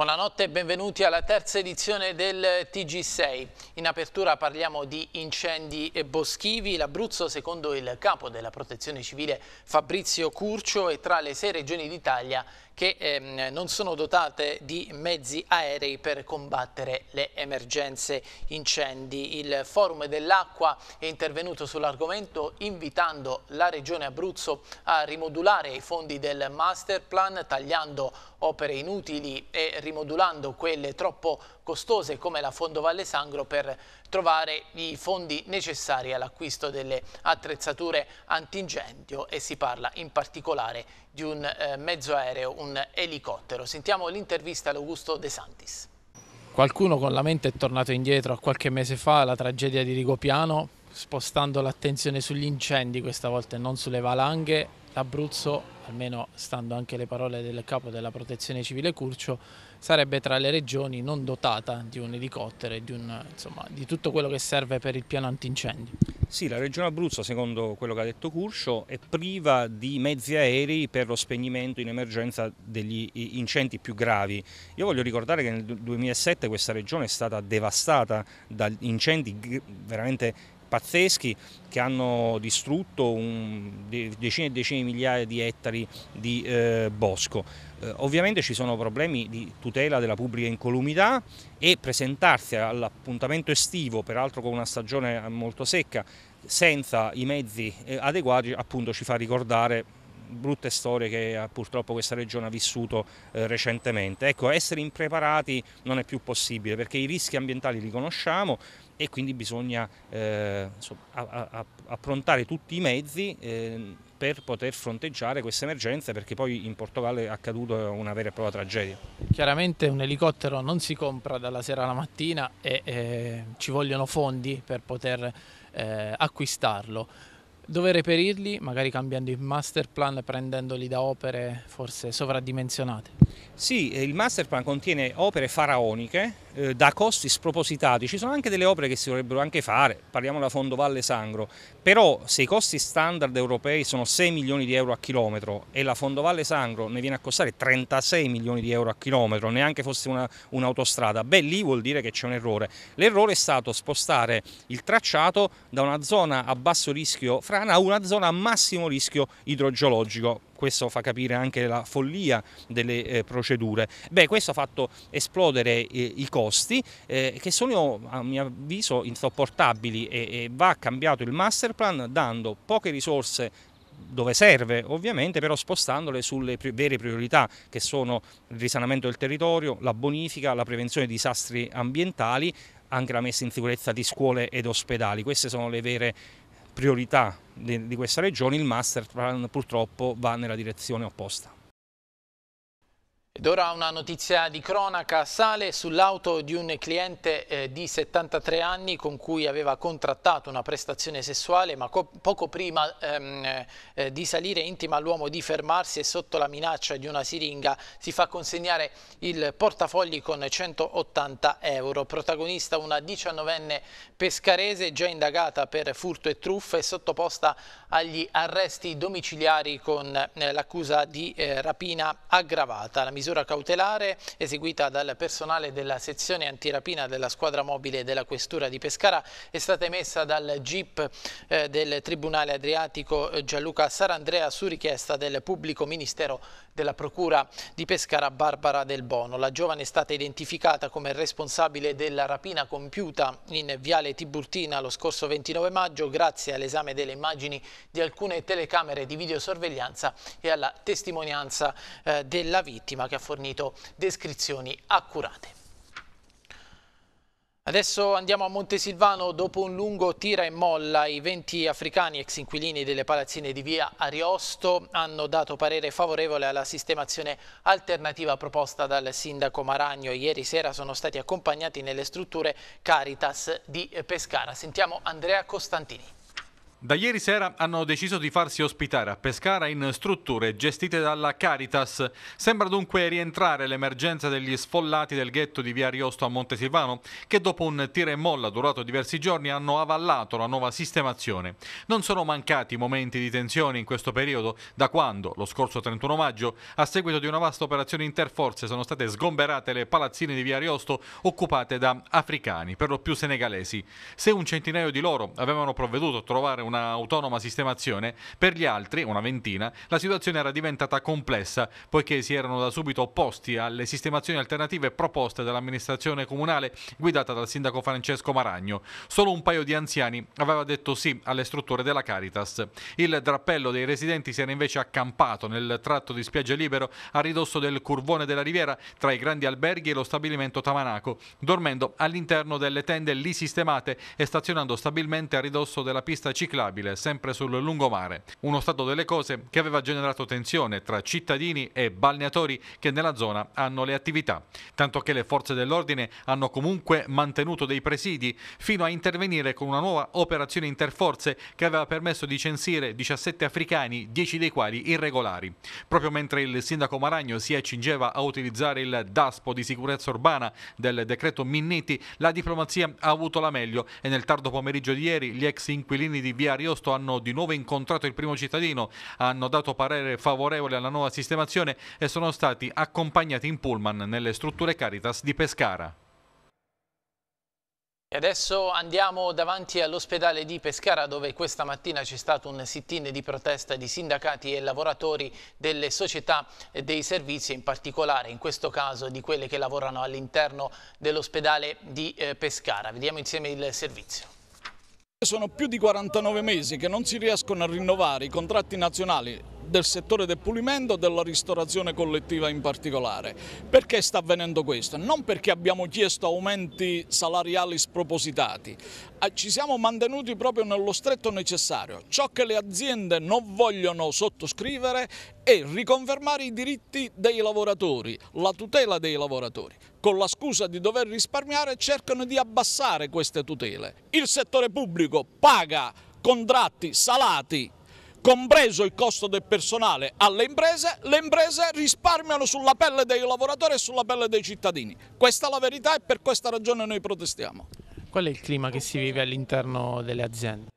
Buonanotte e benvenuti alla terza edizione del TG6. In apertura parliamo di incendi boschivi. L'Abruzzo, secondo il capo della protezione civile Fabrizio Curcio, è tra le sei regioni d'Italia che ehm, non sono dotate di mezzi aerei per combattere le emergenze incendi. Il Forum dell'Acqua è intervenuto sull'argomento invitando la Regione Abruzzo a rimodulare i fondi del Master Plan tagliando opere inutili e rimodulando quelle troppo costose come la Fondo Valle Sangro per trovare i fondi necessari all'acquisto delle attrezzature antincendio e si parla in particolare di un eh, mezzo aereo, un elicottero. Sentiamo l'intervista all'Augusto De Santis. Qualcuno con la mente è tornato indietro a qualche mese fa alla tragedia di Rigopiano, spostando l'attenzione sugli incendi questa volta e non sulle valanghe. L'Abruzzo, almeno stando anche le parole del capo della protezione civile Curcio, sarebbe tra le regioni non dotata di un elicottero e di, un, insomma, di tutto quello che serve per il piano antincendi. Sì, la regione Abruzzo, secondo quello che ha detto Curcio, è priva di mezzi aerei per lo spegnimento in emergenza degli incendi più gravi. Io voglio ricordare che nel 2007 questa regione è stata devastata da incendi veramente pazzeschi che hanno distrutto un, decine e decine di migliaia di ettari di eh, bosco. Eh, ovviamente ci sono problemi di tutela della pubblica incolumità e presentarsi all'appuntamento estivo, peraltro con una stagione molto secca, senza i mezzi eh, adeguati appunto ci fa ricordare brutte storie che eh, purtroppo questa regione ha vissuto eh, recentemente. Ecco, essere impreparati non è più possibile perché i rischi ambientali li conosciamo, e quindi bisogna eh, approntare tutti i mezzi eh, per poter fronteggiare queste emergenze perché poi in Portogallo è accaduta una vera e propria tragedia. Chiaramente un elicottero non si compra dalla sera alla mattina e eh, ci vogliono fondi per poter eh, acquistarlo. Dove reperirli? Magari cambiando il master plan, prendendoli da opere forse sovradimensionate? Sì, il master plan contiene opere faraoniche eh, da costi spropositati. Ci sono anche delle opere che si dovrebbero anche fare, parliamo della Fondo Valle Sangro, però se i costi standard europei sono 6 milioni di euro a chilometro e la Fondo Valle Sangro ne viene a costare 36 milioni di euro a chilometro, neanche fosse un'autostrada, beh lì vuol dire che c'è un errore. L'errore è stato spostare il tracciato da una zona a basso rischio frana a una zona a massimo rischio idrogeologico questo fa capire anche la follia delle eh, procedure. Beh, questo ha fatto esplodere eh, i costi eh, che sono a mio avviso insopportabili e, e va cambiato il master plan dando poche risorse dove serve ovviamente, però spostandole sulle vere priorità che sono il risanamento del territorio, la bonifica, la prevenzione di disastri ambientali, anche la messa in sicurezza di scuole ed ospedali. Queste sono le vere priorità di, di questa regione, il master plan purtroppo va nella direzione opposta. Ed ora una notizia di cronaca sale sull'auto di un cliente eh, di 73 anni con cui aveva contrattato una prestazione sessuale ma poco prima ehm, eh, di salire intima all'uomo di fermarsi e sotto la minaccia di una siringa si fa consegnare il portafogli con 180 euro. Protagonista una 19enne pescarese già indagata per furto e truffa e sottoposta agli arresti domiciliari con eh, l'accusa di eh, rapina aggravata. La misura misura cautelare eseguita dal personale della sezione antirapina della squadra mobile della Questura di Pescara è stata emessa dal GIP eh, del Tribunale Adriatico eh, Gianluca Sarandrea su richiesta del pubblico ministero della Procura di Pescara Barbara Del Bono. La giovane è stata identificata come responsabile della rapina compiuta in Viale Tiburtina lo scorso 29 maggio grazie all'esame delle immagini di alcune telecamere di videosorveglianza e alla testimonianza eh, della vittima che ha fornito descrizioni accurate. Adesso andiamo a Montesilvano, dopo un lungo tira e molla i 20 africani ex inquilini delle palazzine di via Ariosto hanno dato parere favorevole alla sistemazione alternativa proposta dal sindaco Maragno. Ieri sera sono stati accompagnati nelle strutture Caritas di Pescara. Sentiamo Andrea Costantini. Da ieri sera hanno deciso di farsi ospitare a Pescara in strutture gestite dalla Caritas. Sembra dunque rientrare l'emergenza degli sfollati del ghetto di via Ariosto a Montesilvano, che dopo un tira e molla durato diversi giorni hanno avallato la nuova sistemazione. Non sono mancati momenti di tensione in questo periodo, da quando, lo scorso 31 maggio, a seguito di una vasta operazione interforze, sono state sgomberate le palazzine di via Ariosto occupate da africani, per lo più senegalesi. Se un centinaio di loro avevano provveduto a trovare un un'autonoma sistemazione, per gli altri, una ventina, la situazione era diventata complessa, poiché si erano da subito opposti alle sistemazioni alternative proposte dall'amministrazione comunale guidata dal sindaco Francesco Maragno. Solo un paio di anziani aveva detto sì alle strutture della Caritas. Il drappello dei residenti si era invece accampato nel tratto di spiaggia libero a ridosso del curvone della riviera tra i grandi alberghi e lo stabilimento Tamanaco, dormendo all'interno delle tende lì sistemate e stazionando stabilmente a ridosso della pista ciclabile riciclabile, sempre sul lungomare. Uno stato delle cose che aveva generato tensione tra cittadini e balneatori che nella zona hanno le attività, tanto che le forze dell'ordine hanno comunque mantenuto dei presidi fino a intervenire con una nuova operazione interforze che aveva permesso di censire 17 africani, 10 dei quali irregolari. Proprio mentre il sindaco Maragno si accingeva a utilizzare il DASPO di sicurezza urbana del decreto Minniti, la diplomazia ha avuto la meglio e nel tardo pomeriggio di ieri gli ex inquilini di via Ariosto hanno di nuovo incontrato il primo cittadino, hanno dato parere favorevole alla nuova sistemazione e sono stati accompagnati in pullman nelle strutture Caritas di Pescara. E adesso andiamo davanti all'ospedale di Pescara dove questa mattina c'è stato un sit-in di protesta di sindacati e lavoratori delle società dei servizi, in particolare in questo caso di quelle che lavorano all'interno dell'ospedale di eh, Pescara. Vediamo insieme il servizio. Sono più di 49 mesi che non si riescono a rinnovare i contratti nazionali del settore del pulimento e della ristorazione collettiva in particolare. Perché sta avvenendo questo? Non perché abbiamo chiesto aumenti salariali spropositati, ah, ci siamo mantenuti proprio nello stretto necessario. Ciò che le aziende non vogliono sottoscrivere è riconfermare i diritti dei lavoratori, la tutela dei lavoratori. Con la scusa di dover risparmiare cercano di abbassare queste tutele. Il settore pubblico paga contratti salati compreso il costo del personale alle imprese, le imprese risparmiano sulla pelle dei lavoratori e sulla pelle dei cittadini. Questa è la verità e per questa ragione noi protestiamo. Qual è il clima che si vive all'interno delle aziende?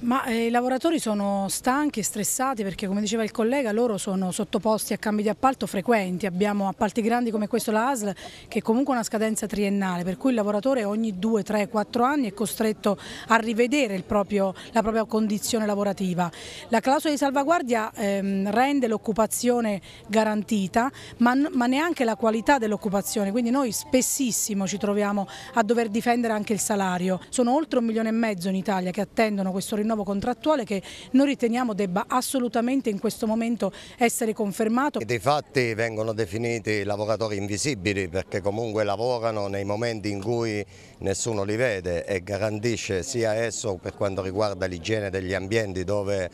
Ma eh, i lavoratori sono stanchi e stressati perché come diceva il collega loro sono sottoposti a cambi di appalto frequenti, abbiamo appalti grandi come questo la ASL che è comunque una scadenza triennale per cui il lavoratore ogni 2, 3, 4 anni è costretto a rivedere proprio, la propria condizione lavorativa. La clausola di salvaguardia ehm, rende l'occupazione garantita ma, ma neanche la qualità dell'occupazione quindi noi spessissimo ci troviamo a dover difendere anche il salario. Sono oltre un milione e mezzo in Italia che attendono questo rinnovamento rinnovo contrattuale che noi riteniamo debba assolutamente in questo momento essere confermato. E dei fatti vengono definiti lavoratori invisibili perché comunque lavorano nei momenti in cui nessuno li vede e garantisce sia esso per quanto riguarda l'igiene degli ambienti dove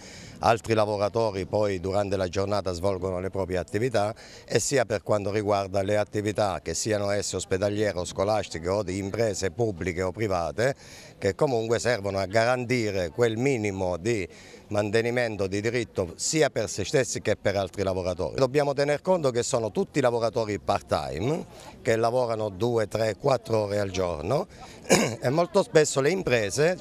altri lavoratori poi durante la giornata svolgono le proprie attività e sia per quanto riguarda le attività che siano esse ospedaliere o scolastiche o di imprese pubbliche o private che comunque servono a garantire quel minimo di mantenimento di diritto sia per se stessi che per altri lavoratori. Dobbiamo tener conto che sono tutti lavoratori part time che lavorano 2, 3, 4 ore al giorno e molto spesso le imprese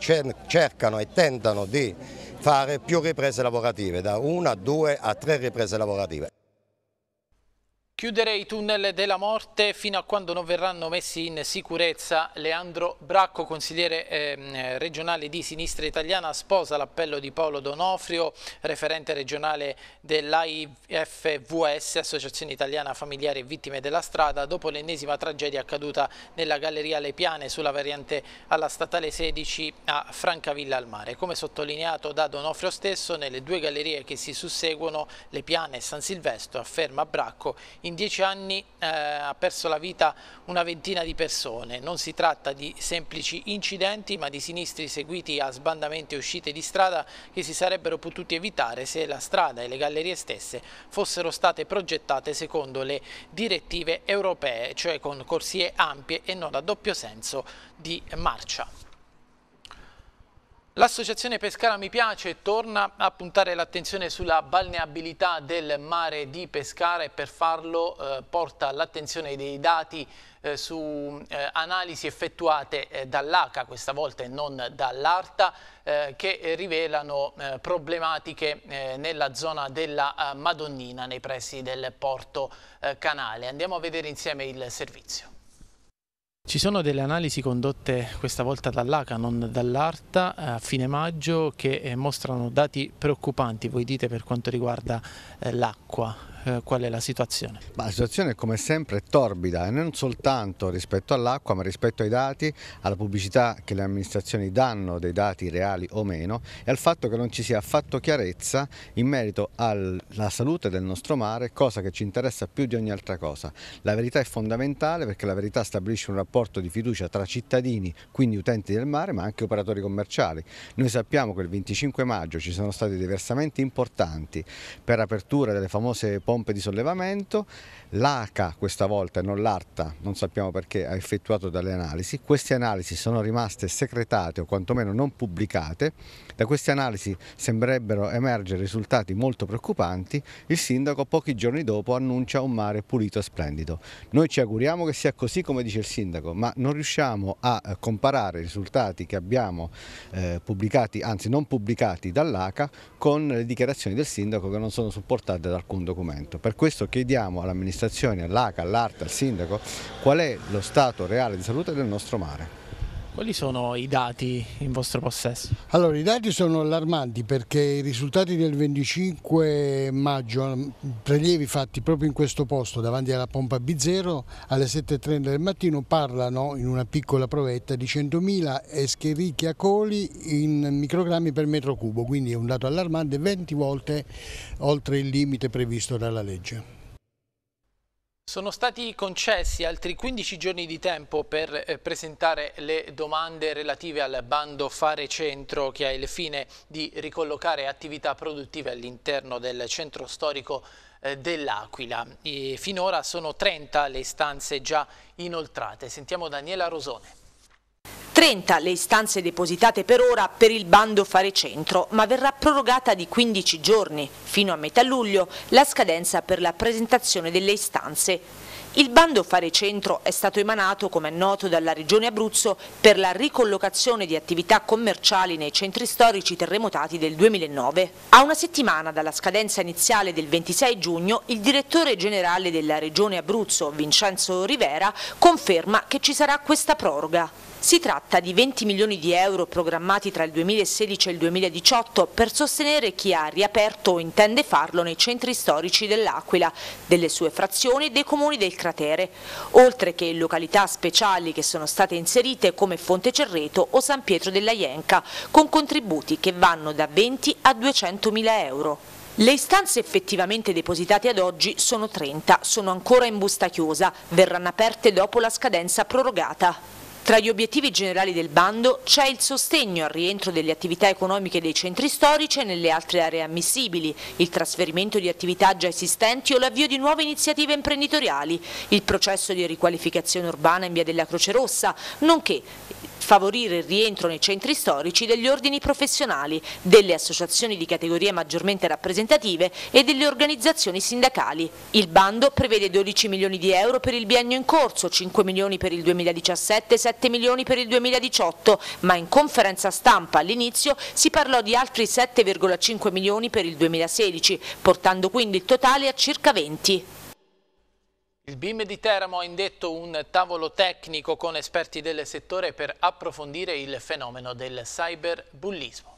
cercano e tentano di fare più riprese lavorative, da una, due a tre riprese lavorative. Chiudere i tunnel della morte fino a quando non verranno messi in sicurezza. Leandro Bracco, consigliere eh, regionale di Sinistra Italiana, sposa l'appello di Paolo Donofrio, referente regionale dell'AIFVS, Associazione Italiana Familiari e Vittime della Strada, dopo l'ennesima tragedia accaduta nella Galleria Le Piane sulla variante alla Statale 16 a Francavilla al Mare. Come sottolineato da Donofrio stesso, nelle due gallerie che si susseguono, Le Piane e San Silvestro, afferma Bracco, in in dieci anni eh, ha perso la vita una ventina di persone. Non si tratta di semplici incidenti ma di sinistri seguiti a sbandamenti e uscite di strada che si sarebbero potuti evitare se la strada e le gallerie stesse fossero state progettate secondo le direttive europee, cioè con corsie ampie e non a doppio senso di marcia. L'associazione Pescara Mi Piace torna a puntare l'attenzione sulla balneabilità del mare di Pescara e per farlo eh, porta l'attenzione dei dati eh, su eh, analisi effettuate eh, dall'ACA, questa volta e non dall'ARTA, eh, che rivelano eh, problematiche nella zona della Madonnina nei pressi del porto canale. Andiamo a vedere insieme il servizio. Ci sono delle analisi condotte questa volta dall'ACA, non dall'ARTA, a fine maggio che eh, mostrano dati preoccupanti, voi dite, per quanto riguarda eh, l'acqua. Eh, qual è la situazione. Ma la situazione come sempre è torbida e non soltanto rispetto all'acqua ma rispetto ai dati, alla pubblicità che le amministrazioni danno dei dati reali o meno e al fatto che non ci sia affatto chiarezza in merito alla salute del nostro mare, cosa che ci interessa più di ogni altra cosa. La verità è fondamentale perché la verità stabilisce un rapporto di fiducia tra cittadini, quindi utenti del mare ma anche operatori commerciali. Noi sappiamo che il 25 maggio ci sono stati dei versamenti importanti per apertura delle famose porte pompe di sollevamento, l'ACA questa volta e non l'ARTA, non sappiamo perché, ha effettuato delle analisi, queste analisi sono rimaste secretate o quantomeno non pubblicate da queste analisi sembrerebbero emergere risultati molto preoccupanti, il sindaco pochi giorni dopo annuncia un mare pulito e splendido. Noi ci auguriamo che sia così come dice il sindaco, ma non riusciamo a eh, comparare i risultati che abbiamo eh, pubblicati, anzi non pubblicati dall'ACA, con le dichiarazioni del sindaco che non sono supportate da alcun documento. Per questo chiediamo all'amministrazione, all'ACA, all'ARTA, al sindaco qual è lo stato reale di salute del nostro mare. Quali sono i dati in vostro possesso? Allora, i dati sono allarmanti perché i risultati del 25 maggio, mm, prelievi fatti proprio in questo posto, davanti alla pompa B0 alle 7.30 del mattino, parlano in una piccola provetta di 100.000 escherichia coli in microgrammi per metro cubo, quindi è un dato allarmante 20 volte oltre il limite previsto dalla legge. Sono stati concessi altri 15 giorni di tempo per eh, presentare le domande relative al bando Fare Centro che ha il fine di ricollocare attività produttive all'interno del centro storico eh, dell'Aquila. Finora sono 30 le istanze già inoltrate. Sentiamo Daniela Rosone. 30 le istanze depositate per ora per il bando Fare Centro, ma verrà prorogata di 15 giorni, fino a metà luglio, la scadenza per la presentazione delle istanze. Il bando Fare Centro è stato emanato, come è noto, dalla Regione Abruzzo per la ricollocazione di attività commerciali nei centri storici terremotati del 2009. A una settimana dalla scadenza iniziale del 26 giugno, il direttore generale della Regione Abruzzo, Vincenzo Rivera, conferma che ci sarà questa proroga. Si tratta di 20 milioni di euro programmati tra il 2016 e il 2018 per sostenere chi ha riaperto o intende farlo nei centri storici dell'Aquila, delle sue frazioni e dei comuni del cratere, oltre che in località speciali che sono state inserite come Fonte Cerreto o San Pietro della Ienca, con contributi che vanno da 20 a 200 mila euro. Le istanze effettivamente depositate ad oggi sono 30, sono ancora in busta chiusa, verranno aperte dopo la scadenza prorogata. Tra gli obiettivi generali del bando c'è il sostegno al rientro delle attività economiche dei centri storici e nelle altre aree ammissibili, il trasferimento di attività già esistenti o l'avvio di nuove iniziative imprenditoriali, il processo di riqualificazione urbana in via della Croce Rossa, nonché favorire il rientro nei centri storici degli ordini professionali, delle associazioni di categorie maggiormente rappresentative e delle organizzazioni sindacali. Il bando prevede 12 milioni di euro per il biennio in corso, 5 milioni per il 2017 e 7 milioni per il 2018, ma in conferenza stampa all'inizio si parlò di altri 7,5 milioni per il 2016, portando quindi il totale a circa 20. Il BIM di Teramo ha indetto un tavolo tecnico con esperti del settore per approfondire il fenomeno del cyberbullismo.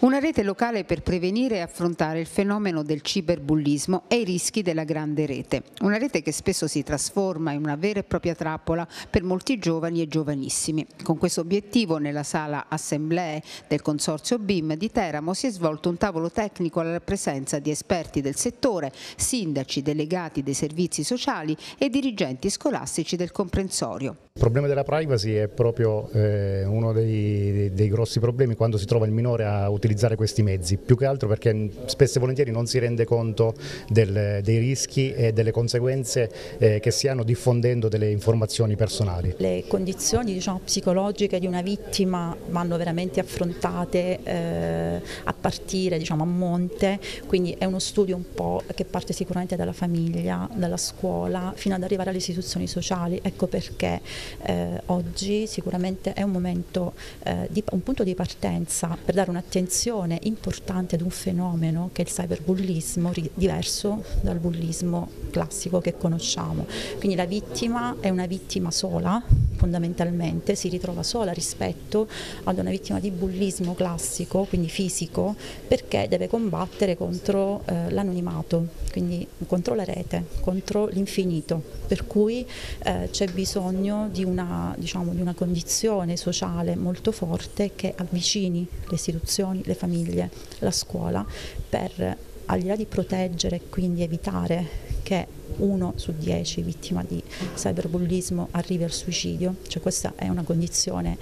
Una rete locale per prevenire e affrontare il fenomeno del ciberbullismo e i rischi della grande rete. Una rete che spesso si trasforma in una vera e propria trappola per molti giovani e giovanissimi. Con questo obiettivo nella sala assemblee del consorzio BIM di Teramo si è svolto un tavolo tecnico alla presenza di esperti del settore, sindaci, delegati dei servizi sociali e dirigenti scolastici del comprensorio. Il problema della privacy è proprio eh, uno dei, dei, grossi problemi quando si trova il minore a utilizzare utilizzare questi mezzi, più che altro perché spesso e volentieri non si rende conto del, dei rischi e delle conseguenze eh, che si hanno diffondendo delle informazioni personali. Le condizioni diciamo, psicologiche di una vittima vanno veramente affrontate eh, a partire diciamo, a monte, quindi è uno studio un po' che parte sicuramente dalla famiglia, dalla scuola, fino ad arrivare alle istituzioni sociali, ecco perché eh, oggi sicuramente è un momento, eh, di, un punto di partenza per dare un'attenzione un'attenzione importante ad un fenomeno che è il cyberbullismo, diverso dal bullismo classico che conosciamo. Quindi la vittima è una vittima sola fondamentalmente si ritrova sola rispetto ad una vittima di bullismo classico, quindi fisico, perché deve combattere contro eh, l'anonimato, quindi contro la rete, contro l'infinito, per cui eh, c'è bisogno di una, diciamo, di una condizione sociale molto forte che avvicini le istituzioni, le famiglie, la scuola per al di là di proteggere e quindi evitare che uno su dieci vittima di cyberbullismo arrivi al suicidio, cioè questa è una condizione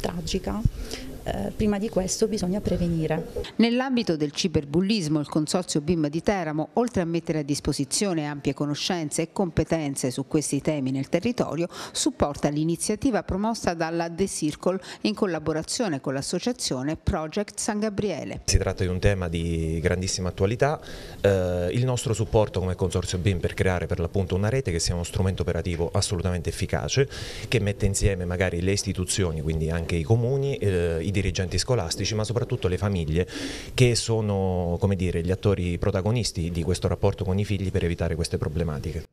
tragica eh, prima di questo bisogna prevenire. Nell'ambito del ciberbullismo il Consorzio BIM di Teramo, oltre a mettere a disposizione ampie conoscenze e competenze su questi temi nel territorio, supporta l'iniziativa promossa dalla The Circle in collaborazione con l'associazione Project San Gabriele. Si tratta di un tema di grandissima attualità, eh, il nostro supporto come Consorzio BIM per creare per l'appunto una rete che sia uno strumento operativo assolutamente efficace, che mette insieme magari le istituzioni, quindi anche i comuni, eh, i dirigenti scolastici, ma soprattutto le famiglie che sono dire, gli attori protagonisti di questo rapporto con i figli per evitare queste problematiche.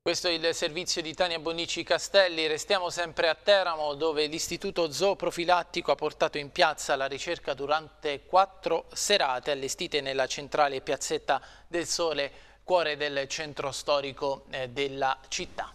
Questo è il servizio di Tania Bonici Castelli, restiamo sempre a Teramo dove l'istituto zooprofilattico ha portato in piazza la ricerca durante quattro serate allestite nella centrale piazzetta del Sole, cuore del centro storico eh, della città.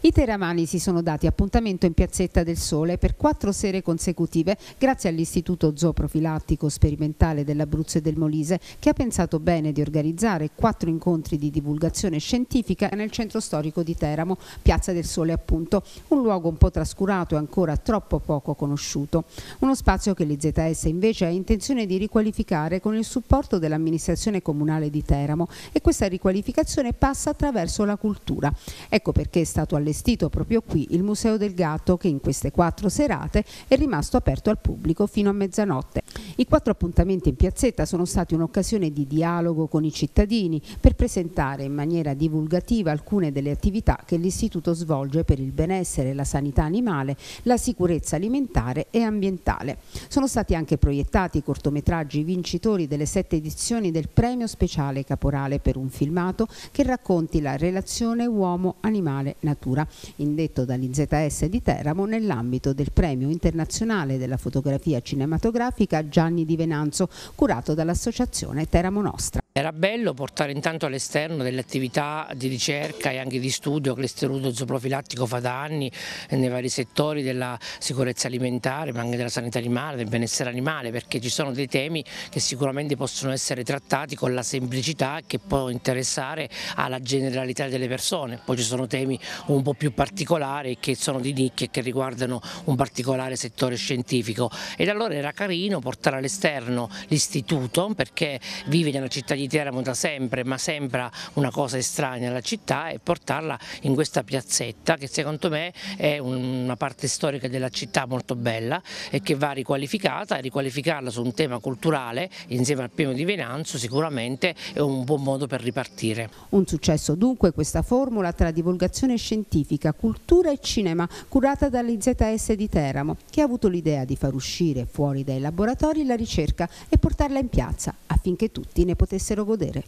I teramani si sono dati appuntamento in Piazzetta del Sole per quattro sere consecutive grazie all'Istituto Zooprofilattico Sperimentale dell'Abruzzo e del Molise che ha pensato bene di organizzare quattro incontri di divulgazione scientifica nel centro storico di Teramo, Piazza del Sole appunto, un luogo un po' trascurato e ancora troppo poco conosciuto. Uno spazio che l'IZS invece ha intenzione di riqualificare con il supporto dell'amministrazione comunale di Teramo e questa riqualificazione passa attraverso la cultura. Ecco perché è stato all'interno allestito proprio qui il Museo del Gatto che in queste quattro serate è rimasto aperto al pubblico fino a mezzanotte. I quattro appuntamenti in piazzetta sono stati un'occasione di dialogo con i cittadini per presentare in maniera divulgativa alcune delle attività che l'Istituto svolge per il benessere, la sanità animale, la sicurezza alimentare e ambientale. Sono stati anche proiettati cortometraggi vincitori delle sette edizioni del premio speciale caporale per un filmato che racconti la relazione uomo-animale-natura, indetto dall'IZS di Teramo nell'ambito del premio internazionale della fotografia cinematografica Gianni Gianni di Venanzo, curato dall'associazione Teramo Nostra. Era bello portare intanto all'esterno delle attività di ricerca e anche di studio che l'istituto zooprofilattico fa da anni nei vari settori della sicurezza alimentare ma anche della sanità animale, del benessere animale perché ci sono dei temi che sicuramente possono essere trattati con la semplicità che può interessare alla generalità delle persone, poi ci sono temi un po' più particolari che sono di nicchia e che riguardano un particolare settore scientifico ed allora era carino portare all'esterno l'istituto perché vive nella città di Teramo da sempre ma sembra una cosa estranea alla città e portarla in questa piazzetta che secondo me è una parte storica della città molto bella e che va riqualificata e riqualificarla su un tema culturale insieme al pieno di Venanzo sicuramente è un buon modo per ripartire. Un successo dunque questa formula tra divulgazione scientifica, cultura e cinema curata dall'IZS di Teramo che ha avuto l'idea di far uscire fuori dai laboratori la ricerca e portarla in piazza affinché tutti ne potessero godere.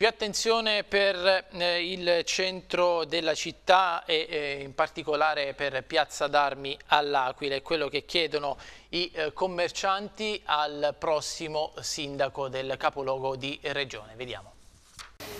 Più attenzione per eh, il centro della città e eh, in particolare per Piazza d'Armi all'Aquila è quello che chiedono i eh, commercianti al prossimo sindaco del capoluogo di Regione. Vediamo.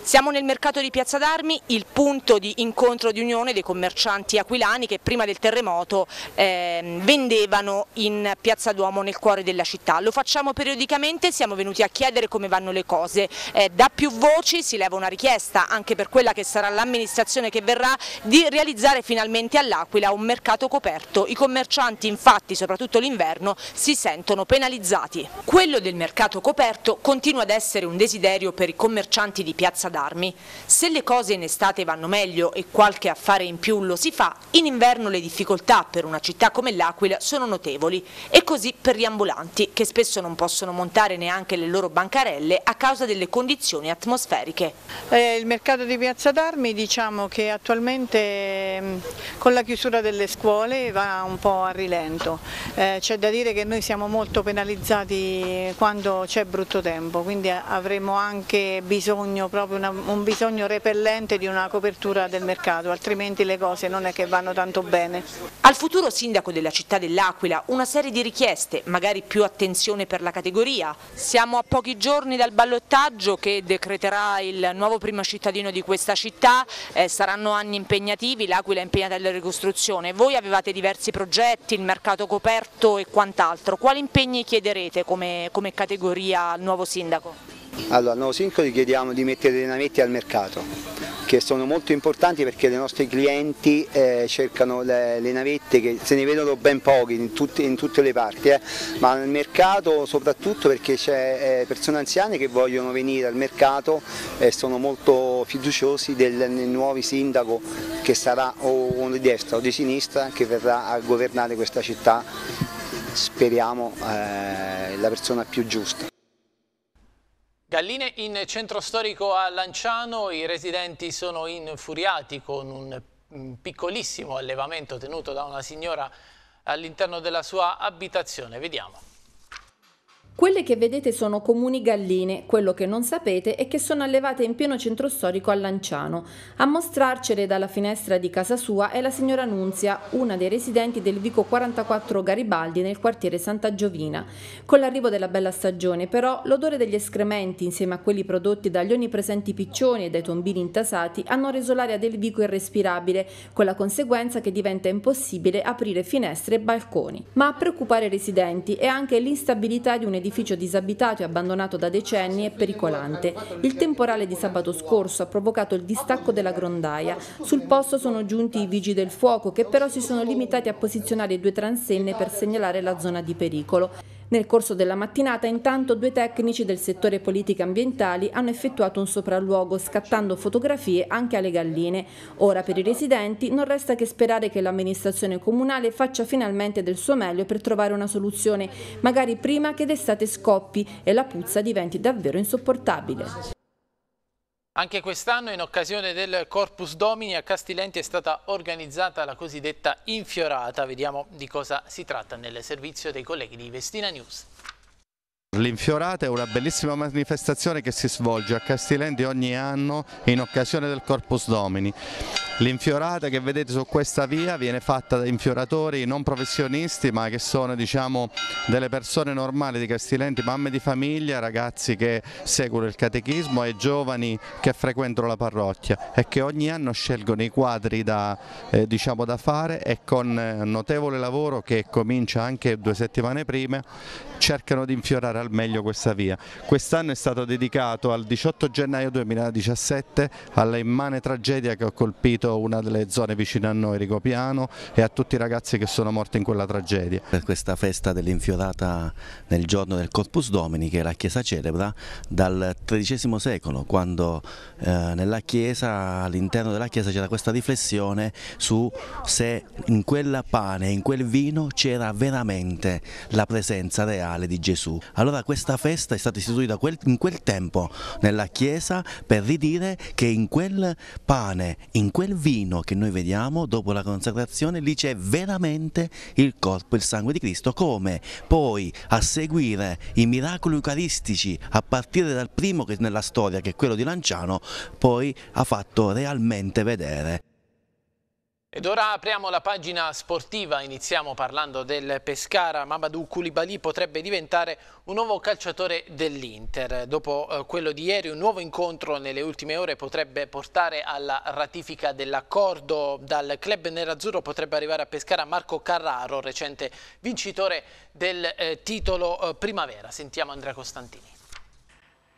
Siamo nel mercato di Piazza d'Armi, il punto di incontro di unione dei commercianti aquilani che prima del terremoto eh, vendevano in Piazza Duomo nel cuore della città. Lo facciamo periodicamente, siamo venuti a chiedere come vanno le cose. Eh, da più voci si leva una richiesta, anche per quella che sarà l'amministrazione che verrà, di realizzare finalmente all'Aquila un mercato coperto. I commercianti infatti, soprattutto l'inverno, si sentono penalizzati. Quello del mercato coperto continua ad essere un desiderio per i commercianti di Piazza piazza d'armi. Se le cose in estate vanno meglio e qualche affare in più lo si fa, in inverno le difficoltà per una città come l'Aquila sono notevoli e così per gli ambulanti che spesso non possono montare neanche le loro bancarelle a causa delle condizioni atmosferiche. Eh, il mercato di piazza d'armi diciamo che attualmente ehm, con la chiusura delle scuole va un po' a rilento, eh, c'è da dire che noi siamo molto penalizzati quando c'è brutto tempo, quindi avremo anche bisogno proprio proprio una, un bisogno repellente di una copertura del mercato, altrimenti le cose non è che vanno tanto bene. Al futuro sindaco della città dell'Aquila una serie di richieste, magari più attenzione per la categoria. Siamo a pochi giorni dal ballottaggio che decreterà il nuovo primo cittadino di questa città, eh, saranno anni impegnativi, l'Aquila è impegnata alla ricostruzione. Voi avevate diversi progetti, il mercato coperto e quant'altro, quali impegni chiederete come, come categoria al nuovo sindaco? Allora, a Nuovo gli chiediamo di mettere dei nametti al mercato, che sono molto importanti perché i nostri clienti eh, cercano le, le, navette che se ne vedono ben pochi in, tutti, in tutte le parti, eh, ma al mercato soprattutto perché c'è eh, persone anziane che vogliono venire al mercato e sono molto fiduciosi del, del nuovo sindaco che sarà o, o di destra o di sinistra che verrà a governare questa città speriamo eh, la persona più giusta. Galline in centro storico a Lanciano, i residenti sono infuriati con un piccolissimo allevamento tenuto da una signora all'interno della sua abitazione. Vediamo. Quelle che vedete sono comuni galline, quello che non sapete è che sono allevate in pieno centro storico a Lanciano. A mostrarcele dalla finestra di casa sua è la signora Nunzia, una dei residenti del Vico 44 Garibaldi nel quartiere Santa Giovina. Con l'arrivo della bella stagione però l'odore degli escrementi insieme a quelli prodotti dagli onnipresenti piccioni e dai tombini intasati hanno reso l'aria del Vico irrespirabile, con la conseguenza che diventa impossibile aprire finestre e balconi. Ma a preoccupare i residenti è anche l'instabilità di un edificio disabitato e abbandonato da decenni è pericolante. Il temporale di sabato scorso ha provocato il distacco della grondaia. Sul posto sono giunti i vigili del fuoco che però si sono limitati a posizionare due transenne per segnalare la zona di pericolo. Nel corso della mattinata intanto due tecnici del settore politiche ambientali hanno effettuato un sopralluogo scattando fotografie anche alle galline. Ora per i residenti non resta che sperare che l'amministrazione comunale faccia finalmente del suo meglio per trovare una soluzione, magari prima che d'estate scoppi e la puzza diventi davvero insopportabile. Anche quest'anno in occasione del Corpus Domini a Castilenti è stata organizzata la cosiddetta infiorata. Vediamo di cosa si tratta nel servizio dei colleghi di Vestina News. L'Infiorata è una bellissima manifestazione che si svolge a Castilenti ogni anno in occasione del Corpus Domini. L'infiorata che vedete su questa via viene fatta da infioratori non professionisti ma che sono diciamo, delle persone normali di Castilenti, mamme di famiglia, ragazzi che seguono il catechismo e giovani che frequentano la parrocchia e che ogni anno scelgono i quadri da, eh, diciamo, da fare e con eh, notevole lavoro che comincia anche due settimane prima cercano di infiorare al meglio questa via. Quest'anno è stato dedicato al 18 gennaio 2017 alla immane tragedia che ha colpito una delle zone vicine a noi, Ricopiano, e a tutti i ragazzi che sono morti in quella tragedia. Per questa festa dell'infiorata nel giorno del Corpus Domini, che la Chiesa celebra, dal XIII secolo, quando eh, chiesa, all'interno della Chiesa c'era questa riflessione su se in quel pane, in quel vino c'era veramente la presenza reale di Gesù. Allora questa festa è stata istituita quel, in quel tempo nella Chiesa per ridire che in quel pane, in quel nel vino che noi vediamo dopo la consacrazione lì c'è veramente il corpo e il sangue di Cristo come poi a seguire i miracoli eucaristici a partire dal primo che nella storia che è quello di Lanciano poi ha fatto realmente vedere. Ed ora apriamo la pagina sportiva, iniziamo parlando del Pescara. Mamadou Koulibaly potrebbe diventare un nuovo calciatore dell'Inter. Dopo eh, quello di ieri, un nuovo incontro nelle ultime ore potrebbe portare alla ratifica dell'accordo. Dal club nerazzurro potrebbe arrivare a Pescara Marco Carraro, recente vincitore del eh, titolo eh, Primavera. Sentiamo Andrea Costantini.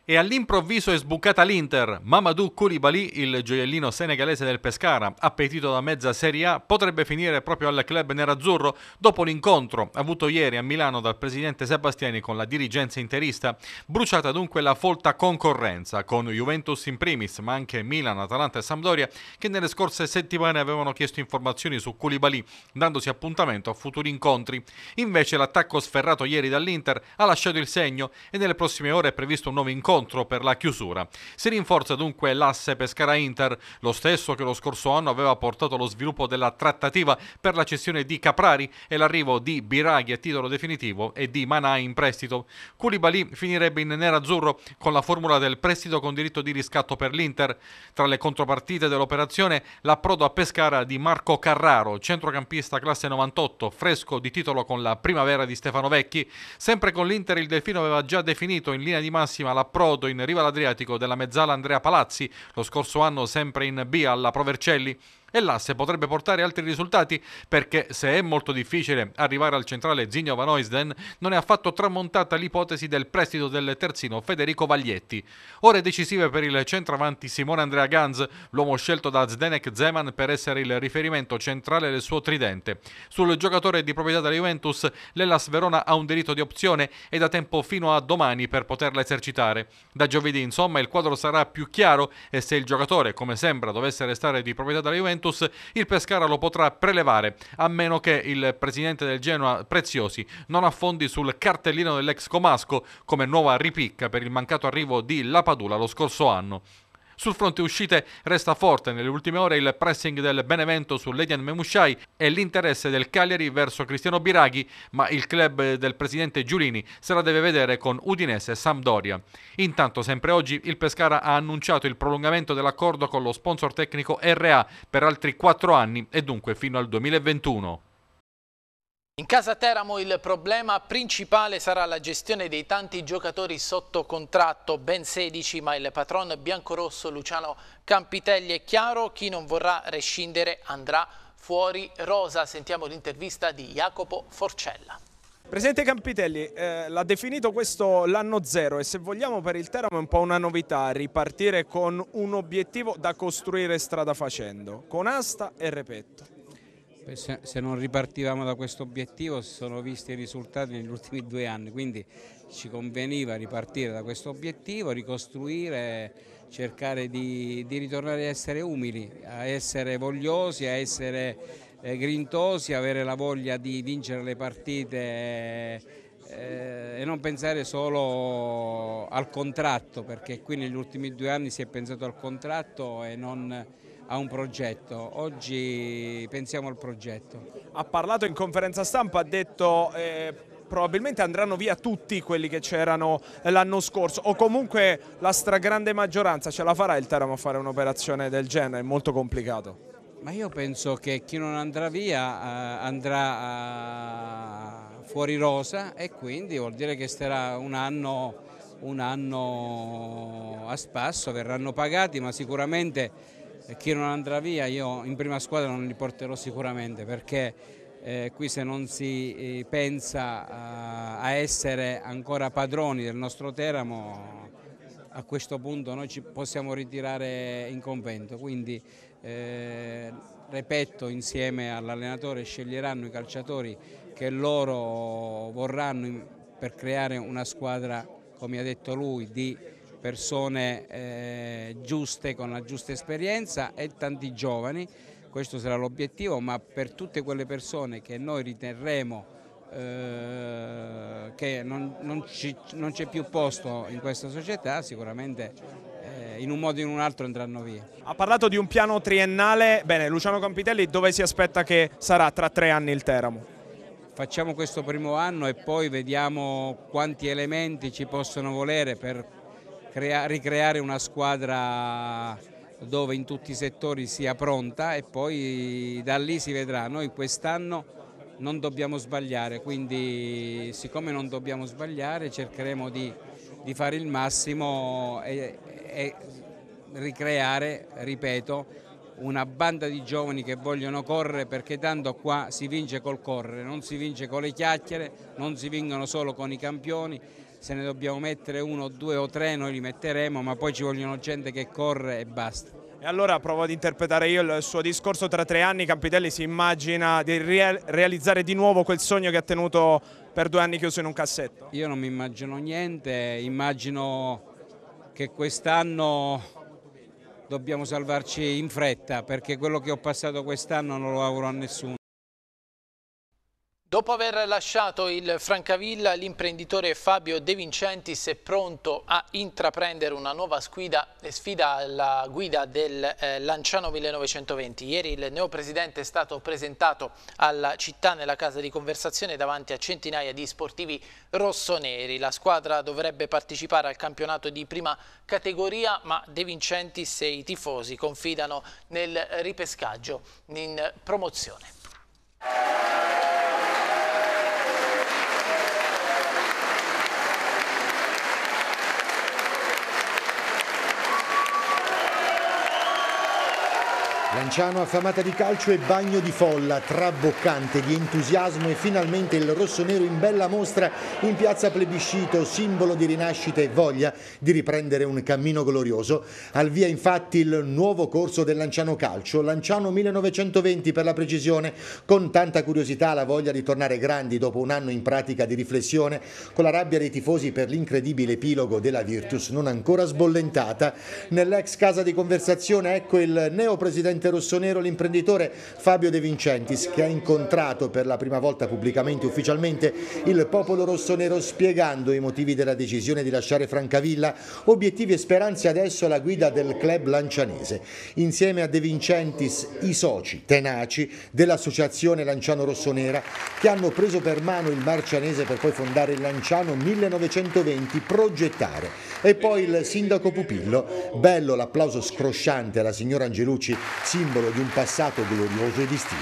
E all'improvviso è sbucata l'Inter. Mamadou Koulibaly, il gioiellino senegalese del Pescara, appetito da mezza Serie A, potrebbe finire proprio al club nerazzurro dopo l'incontro avuto ieri a Milano dal presidente Sebastiani con la dirigenza interista. Bruciata dunque la folta concorrenza con Juventus in primis, ma anche Milan, Atalanta e Sampdoria che nelle scorse settimane avevano chiesto informazioni su Koulibaly, dandosi appuntamento a futuri incontri. Invece l'attacco sferrato ieri dall'Inter ha lasciato il segno e nelle prossime ore è previsto un nuovo incontro scontro per la chiusura. Si rinforza dunque l'asse Pescara-Inter, lo stesso che lo scorso anno aveva portato allo sviluppo della trattativa per la cessione di Caprari e l'arrivo di Biraghi a titolo definitivo e di Manai in prestito. Koulibaly finirebbe in nerazzurro con la formula del prestito con diritto di riscatto per l'Inter. Tra le contropartite dell'operazione l'approdo a Pescara di Marco Carraro, centrocampista classe 98, fresco di titolo con la primavera di Stefano Vecchi. Sempre con l'Inter il Delfino aveva già definito in linea di massima l'approdo approdo in riva all'Adriatico della mezzala Andrea Palazzi, lo scorso anno sempre in B alla Provercelli e l'asse potrebbe portare altri risultati perché se è molto difficile arrivare al centrale Zinio Van Oisden, non è affatto tramontata l'ipotesi del prestito del terzino Federico Vaglietti. Ore decisive per il centravanti Simone Andrea Ganz, l'uomo scelto da Zdenek Zeman per essere il riferimento centrale del suo tridente. Sul giocatore di proprietà della Juventus, l'Ellas Verona ha un diritto di opzione e da tempo fino a domani per poterla esercitare. Da giovedì, insomma, il quadro sarà più chiaro e se il giocatore, come sembra, dovesse restare di proprietà della Juventus, Juventus, il Pescara lo potrà prelevare a meno che il presidente del Genoa Preziosi non affondi sul cartellino dell'ex Comasco come nuova ripicca per il mancato arrivo di La Padula lo scorso anno. Sul fronte uscite resta forte nelle ultime ore il pressing del Benevento su Ledian Memushai e l'interesse del Cagliari verso Cristiano Biraghi, ma il club del presidente Giulini se la deve vedere con Udinese e Sampdoria. Intanto sempre oggi il Pescara ha annunciato il prolungamento dell'accordo con lo sponsor tecnico RA per altri 4 anni e dunque fino al 2021. In casa Teramo il problema principale sarà la gestione dei tanti giocatori sotto contratto, ben 16, ma il patron biancorosso Luciano Campitelli è chiaro, chi non vorrà rescindere andrà fuori rosa. Sentiamo l'intervista di Jacopo Forcella. Presidente Campitelli, eh, l'ha definito questo l'anno zero e se vogliamo per il Teramo è un po' una novità ripartire con un obiettivo da costruire strada facendo, con asta e repetto se, non ripartivamo da questo obiettivo si sono visti i risultati negli ultimi due anni, quindi ci conveniva ripartire da questo obiettivo, ricostruire, cercare di, di ritornare a essere umili, a essere vogliosi, a essere eh, grintosi, avere la voglia di vincere le partite eh, e non pensare solo al contratto, perché qui negli ultimi due anni si è pensato al contratto e non a un progetto, oggi pensiamo al progetto. Ha parlato in conferenza stampa, ha detto eh, probabilmente andranno via tutti quelli che c'erano l'anno scorso o comunque la stragrande maggioranza, ce la farà il Teramo a fare un'operazione del genere, è molto complicato. Ma io penso che chi non andrà via eh, andrà eh, fuori rosa e quindi vuol dire che starà un anno, un anno a spasso, verranno pagati ma sicuramente chi non andrà via io in prima squadra non li porterò sicuramente perché eh, qui se non si eh, pensa a, eh, a, essere ancora padroni del nostro Teramo a questo punto noi ci possiamo ritirare in convento, quindi eh, ripeto insieme all'allenatore sceglieranno i calciatori che loro vorranno per creare una squadra come ha detto lui di persone eh, giuste con la giusta esperienza e tanti giovani, questo sarà l'obiettivo, ma per tutte quelle persone che noi riterremo eh, che non, non c'è più posto in questa società, sicuramente eh, in un modo o in un altro andranno via. Ha parlato di un piano triennale, bene, Luciano Campitelli dove si aspetta che sarà tra tre anni il Teramo? Facciamo questo primo anno e poi vediamo quanti elementi ci possono volere per crea, ricreare una squadra dove in tutti i settori sia pronta e poi da lì si vedrà. Noi quest'anno non dobbiamo sbagliare, quindi siccome non dobbiamo sbagliare cercheremo di, di fare il massimo e, e, ricreare, ripeto, una banda di giovani che vogliono correre perché tanto qua si vince col correre, non si vince con le chiacchiere, non si vincono solo con i campioni, se ne dobbiamo mettere uno, due o tre noi li metteremo, ma poi ci vogliono gente che corre e basta. E allora provo ad interpretare io il suo discorso, tra tre anni Campidelli si immagina di realizzare di nuovo quel sogno che ha tenuto per due anni chiuso in un cassetto? Io non mi immagino niente, immagino che quest'anno dobbiamo salvarci in fretta perché quello che ho passato quest'anno non lo auguro a nessuno. Dopo aver lasciato il Francavilla, l'imprenditore Fabio De Vincentis è pronto a intraprendere una nuova sfida, eh, sfida alla guida del eh, Lanciano 1920. Ieri il neopresidente è stato presentato alla città nella casa di conversazione davanti a centinaia di sportivi rossoneri. La squadra dovrebbe partecipare al campionato di prima categoria, ma De Vincentis e i tifosi confidano nel ripescaggio in promozione. Lanciano affamata di calcio e bagno di folla, traboccante di entusiasmo e finalmente il rossonero in bella mostra in piazza Plebiscito, simbolo di rinascita e voglia di riprendere un cammino glorioso. Al via infatti il nuovo corso del Lanciano Calcio, Lanciano 1920 per la precisione, con tanta curiosità la voglia di tornare grandi dopo un anno in pratica di riflessione, con la rabbia dei tifosi per l'incredibile epilogo della Virtus non ancora sbollentata. Nell'ex casa di conversazione ecco il neo presidente presidente rossonero l'imprenditore Fabio De Vincentis che ha incontrato per la prima volta pubblicamente e ufficialmente il popolo rossonero spiegando i motivi della decisione di lasciare Francavilla, obiettivi e speranze adesso alla guida del club lancianese. Insieme a De Vincentis i soci tenaci dell'associazione Lanciano Rossonera che hanno preso per mano il marcianese per poi fondare il Lanciano 1920 progettare e poi il sindaco Pupillo. Bello l'applauso scrosciante alla signora Angelucci, simbolo di un passato glorioso e di stile.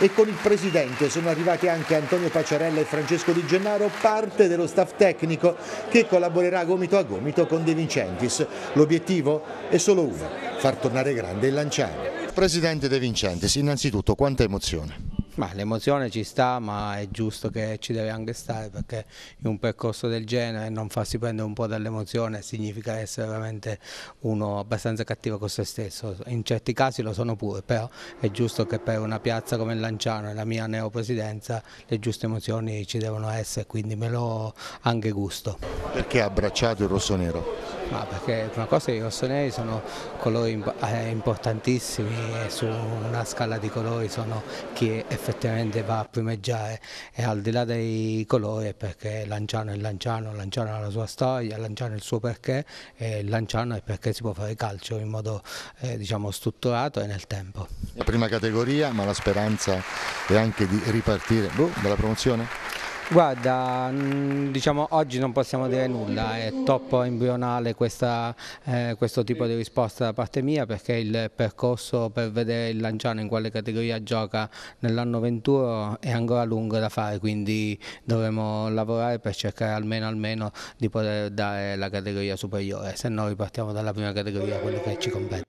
E con il presidente sono arrivati anche Antonio Paciarella e Francesco Di Gennaro, parte dello staff tecnico che collaborerà gomito a gomito con De Vincentis. L'obiettivo è solo uno, far tornare grande il lanciare. Presidente De Vincentis, innanzitutto quanta emozione? l'emozione ci sta, ma è giusto che ci deve anche stare perché in un percorso del genere non farsi prendere un po' dall'emozione significa essere veramente uno abbastanza cattivo con se stesso. In certi casi lo sono pure, però è giusto che per una piazza come Lanciano e la mia neopresidenza le giuste emozioni ci devono essere, quindi me lo anche gusto. Perché ha abbracciato il rosso-nero? Ma perché prima cosa i rossoneri sono colori eh, importantissimi e su una scala di colori sono chi è effettivamente va a primeggiare e al di là dei colori perché Lanciano è Lanciano, Lanciano ha la sua storia, Lanciano ha il suo perché e Lanciano è perché si può fare calcio in modo eh, diciamo, strutturato e nel tempo. La prima categoria ma la speranza è anche di ripartire boh, dalla promozione? Guarda, mm, diciamo oggi non possiamo dire nulla, è troppo embrionale questa, eh, questo tipo di risposta da parte mia perché il percorso per vedere il Lanciano in quale categoria gioca nell'anno 21 è ancora lungo da fare, quindi dovremo lavorare per cercare almeno, almeno di poter dare la categoria superiore, se no ripartiamo dalla prima categoria, quello che ci compete.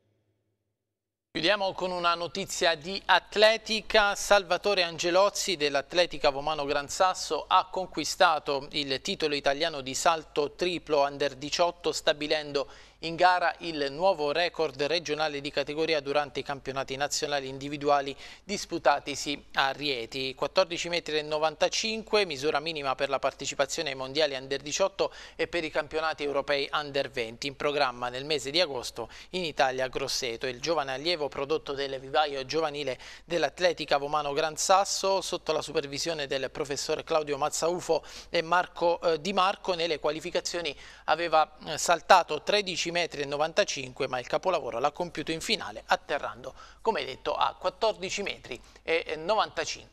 Chiudiamo con una notizia di atletica. Salvatore Angelozzi dell'Atletica Vomano Gran Sasso ha conquistato il titolo italiano di salto triplo under 18 stabilendo in gara il nuovo record regionale di categoria durante i campionati nazionali individuali disputatisi a Rieti. 14,95 m, misura minima per la partecipazione ai mondiali under 18 e per i campionati europei under 20, in programma nel mese di agosto in Italia a Grosseto. Il giovane allievo prodotto del vivaio giovanile dell'Atletica Vomano Gran Sasso, sotto la supervisione del professor Claudio Mazzaufo e Marco eh, Di Marco, nelle qualificazioni aveva eh, saltato 13 12,95 m, ma il capolavoro l'ha compiuto in finale atterrando, come detto, a 14,95 m.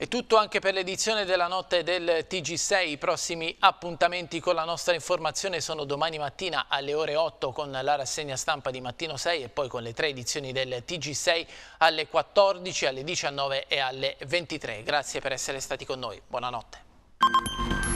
È tutto anche per l'edizione della notte del TG6. I prossimi appuntamenti con la nostra informazione sono domani mattina alle ore 8 con la rassegna stampa di mattino 6 e poi con le tre edizioni del TG6 alle 14, alle 19 e alle 23. Grazie per essere stati con noi. Buonanotte.